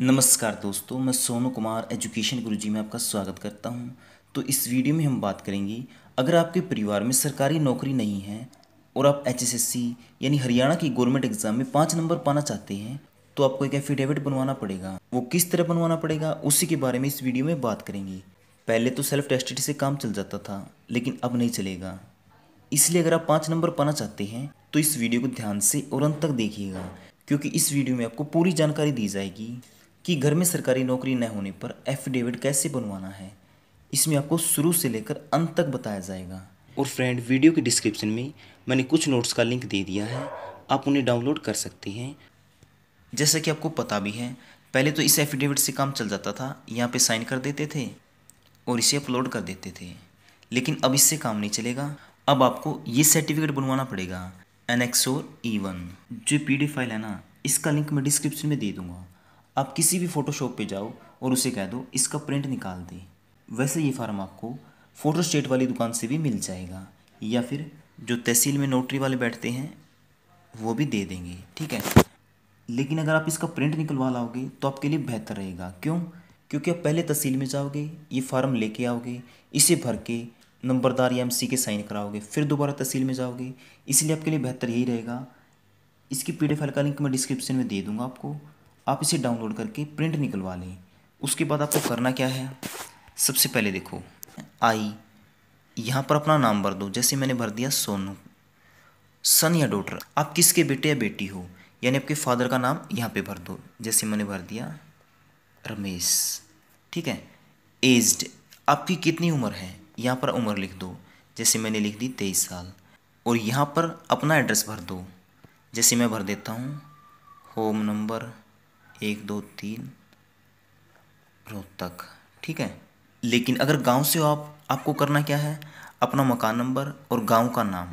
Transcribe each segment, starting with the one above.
नमस्कार दोस्तों मैं सोनू कुमार एजुकेशन गुरुजी में आपका स्वागत करता हूं तो इस वीडियो में हम बात करेंगे अगर आपके परिवार में सरकारी नौकरी नहीं है और आप एचएसएससी यानी हरियाणा की गवर्नमेंट एग्ज़ाम में पाँच नंबर पाना चाहते हैं तो आपको एक एफिडेविट बनवाना पड़ेगा वो किस तरह बनवाना पड़ेगा उसी के बारे में इस वीडियो में बात करेंगे पहले तो सेल्फ टेस्टेड से काम चल जाता था लेकिन अब नहीं चलेगा इसलिए अगर आप पाँच नंबर पाना चाहते हैं तो इस वीडियो को ध्यान से और अंत तक देखिएगा क्योंकि इस वीडियो में आपको पूरी जानकारी दी जाएगी कि घर में सरकारी नौकरी न होने पर एफिडेविट कैसे बनवाना है इसमें आपको शुरू से लेकर अंत तक बताया जाएगा और फ्रेंड वीडियो के डिस्क्रिप्शन में मैंने कुछ नोट्स का लिंक दे दिया है आप उन्हें डाउनलोड कर सकते हैं जैसा कि आपको पता भी है पहले तो इस एफिडेविट से काम चल जाता था यहाँ पे साइन कर देते थे और इसे अपलोड कर देते थे लेकिन अब इससे काम नहीं चलेगा अब आपको ये सर्टिफिकेट बनवाना पड़ेगा एनेक्सोर ई वन जो पी फाइल है ना इसका लिंक मैं डिस्क्रिप्शन में दे दूँगा आप किसी भी फ़ोटोशॉप पे जाओ और उसे कह दो इसका प्रिंट निकाल दे वैसे ये फार्म आपको फ़ोटो स्टेट वाली दुकान से भी मिल जाएगा या फिर जो तहसील में नोटरी वाले बैठते हैं वो भी दे देंगे ठीक है लेकिन अगर आप इसका प्रिंट निकलवा लाओगे तो आपके लिए बेहतर रहेगा क्यों क्योंकि आप पहले तहसील में जाओगे ये फार्म लेके आओगे इसे भर के नंबरदार या एमसी के साइन कराओगे फिर दोबारा तहसील में जाओगे इसलिए आपके लिए बेहतर यही रहेगा इसकी पी फाइल का लिंक मैं डिस्क्रिप्शन में दे दूँगा आपको आप इसे डाउनलोड करके प्रिंट निकलवा लें उसके बाद आपको करना क्या है सबसे पहले देखो आई यहाँ पर अपना नाम भर दो जैसे मैंने भर दिया सोनू सन या डॉटर आप किसके बेटे या बेटी हो यानी आपके फादर का नाम यहाँ पे भर दो जैसे मैंने भर दिया रमेश ठीक है एज्ड आपकी कितनी उम्र है यहाँ पर उम्र लिख दो जैसे मैंने लिख दी तेईस साल और यहाँ पर अपना एड्रेस भर दो जैसे मैं भर देता हूँ होम नंबर एक दो तीन रोहतक ठीक है लेकिन अगर गांव से हो आप आपको करना क्या है अपना मकान नंबर और गांव का नाम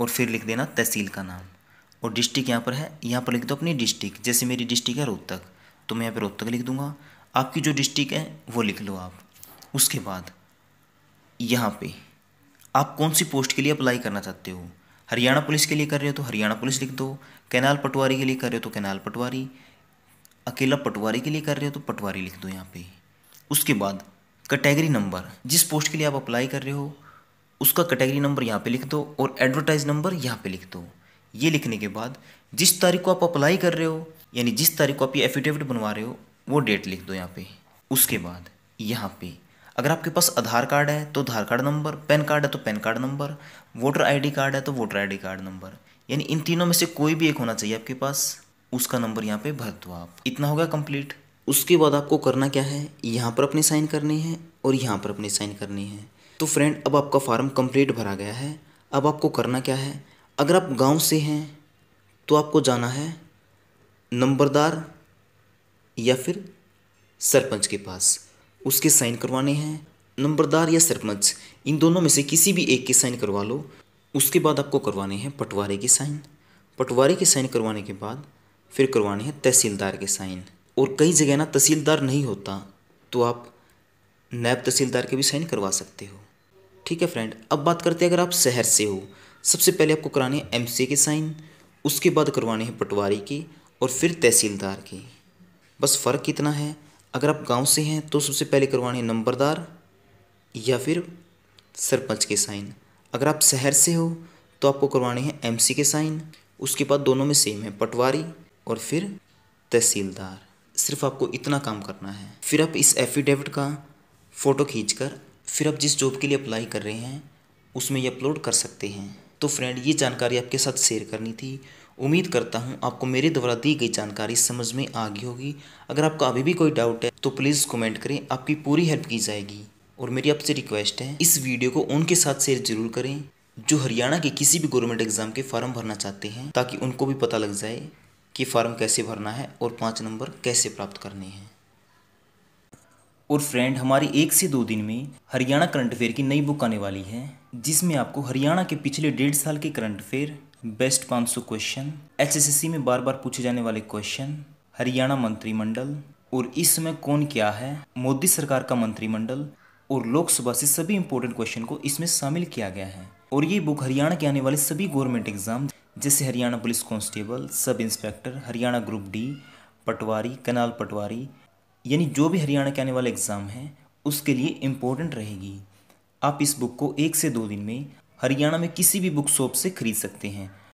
और फिर लिख देना तहसील का नाम और डिस्ट्रिक्ट यहाँ पर है यहाँ पर लिख दो अपनी डिस्ट्रिक्ट जैसे मेरी डिस्ट्रिक्ट है रोहतक तो मैं यहाँ पर रोहतक लिख दूँगा आपकी जो डिस्ट्रिक्ट है वो लिख लो आप उसके बाद यहाँ पे आप कौन सी पोस्ट के लिए अप्लाई करना चाहते हो हरियाणा पुलिस के लिए कर रहे हो तो हरियाणा पुलिस लिख दो कैनाल पटवारी के लिए कर रहे हो तो कैनाल पटवारी अकेला पटवारी के लिए कर रहे हो तो पटवारी लिख दो यहाँ पे उसके बाद कैटेगरी नंबर जिस पोस्ट के लिए आप अप्लाई कर रहे हो उसका कैटेगरी नंबर यहाँ पे लिख दो और एडवर्टाइज नंबर यहाँ पे लिख दो ये लिखने के बाद जिस तारीख को आप अप्लाई कर रहे हो यानी जिस तारीख को आप ये एफिडेविट बनवा रहे हो वो डेट लिख दो यहाँ पे उसके बाद यहाँ पे अगर आपके पास आधार कार्ड है तो Aadhaar card number PAN card है तो PAN card number voter ID card है तो वोटर आईडी कार्ड नंबर यानी इन तीनों में से कोई भी एक होना चाहिए आपके पास उसका नंबर यहाँ पे भर दो आप इतना होगा कंप्लीट उसके बाद आपको करना क्या है यहाँ पर अपने साइन करनी है और यहाँ पर अपने साइन करनी है तो फ्रेंड अब आपका फॉर्म कंप्लीट भरा गया है अब आपको करना क्या है अगर आप गाँव से हैं तो आपको जाना है नंबरदार या फिर सरपंच के पास उसके साइन करवाने हैं नंबरदार या सरपंच इन दोनों में से किसी भी एक के साइन करवा लो उसके बाद आपको करवाने हैं पटवारी के साइन पटवारी के साइन करवाने के बाद फिर करवानी है तहसीलदार के साइन और कई जगह ना तहसीलदार नहीं होता तो आप नैब तहसीलदार के भी साइन करवा सकते हो ठीक है फ्रेंड अब बात करते हैं अगर आप शहर से हो सबसे पहले आपको कराने हैं एम के साइन उसके बाद करवाने हैं पटवारी के और फिर तहसीलदार के बस फ़र्क कितना है अगर आप गांव से हैं तो सबसे पहले करवाने हैं नंबरदार या फिर सरपंच के साइन अगर आप शहर से हो तो आपको करवाने हैं एम के साइन उसके बाद दोनों में सेम है पटवारी और फिर तहसीलदार सिर्फ आपको इतना काम करना है फिर आप इस एफिडेविट का फ़ोटो खींचकर फिर आप जिस जॉब के लिए अप्लाई कर रहे हैं उसमें ये अपलोड कर सकते हैं तो फ्रेंड ये जानकारी आपके साथ शेयर करनी थी उम्मीद करता हूँ आपको मेरे द्वारा दी गई जानकारी समझ में आ गई होगी अगर आपका अभी भी कोई डाउट है तो प्लीज़ कमेंट करें आपकी पूरी हेल्प की जाएगी और मेरी आपसे रिक्वेस्ट है इस वीडियो को उनके साथ शेयर जरूर करें जो हरियाणा के किसी भी गवर्नमेंट एग्ज़ाम के फॉर्म भरना चाहते हैं ताकि उनको भी पता लग जाए कि फॉर्म कैसे भरना है और पाँच नंबर कैसे प्राप्त करने हैं और फ्रेंड हमारी एक से दो दिन में हरियाणा करंट अफेयर की नई बुक आने वाली है जिसमें आपको हरियाणा के पिछले डेढ़ साल के current affair best 500 question HSSC में बार बार पूछे जाने वाले क्वेश्चन हरियाणा मंत्रिमंडल और इस समय कौन क्या है मोदी सरकार का मंत्रिमंडल और लोकसभा से सभी इंपोर्टेंट क्वेश्चन को इसमें शामिल किया गया है और ये बुक हरियाणा के आने वाले सभी गवर्नमेंट एग्जाम जैसे Haryana police constable sub inspector Haryana group D पटवारी कनाल पटवारी यानी जो भी हरियाणा के आने वाले एग्ज़ाम हैं उसके लिए इम्पोर्टेंट रहेगी आप इस बुक को एक से दो दिन में हरियाणा में किसी भी बुक शॉप से खरीद सकते हैं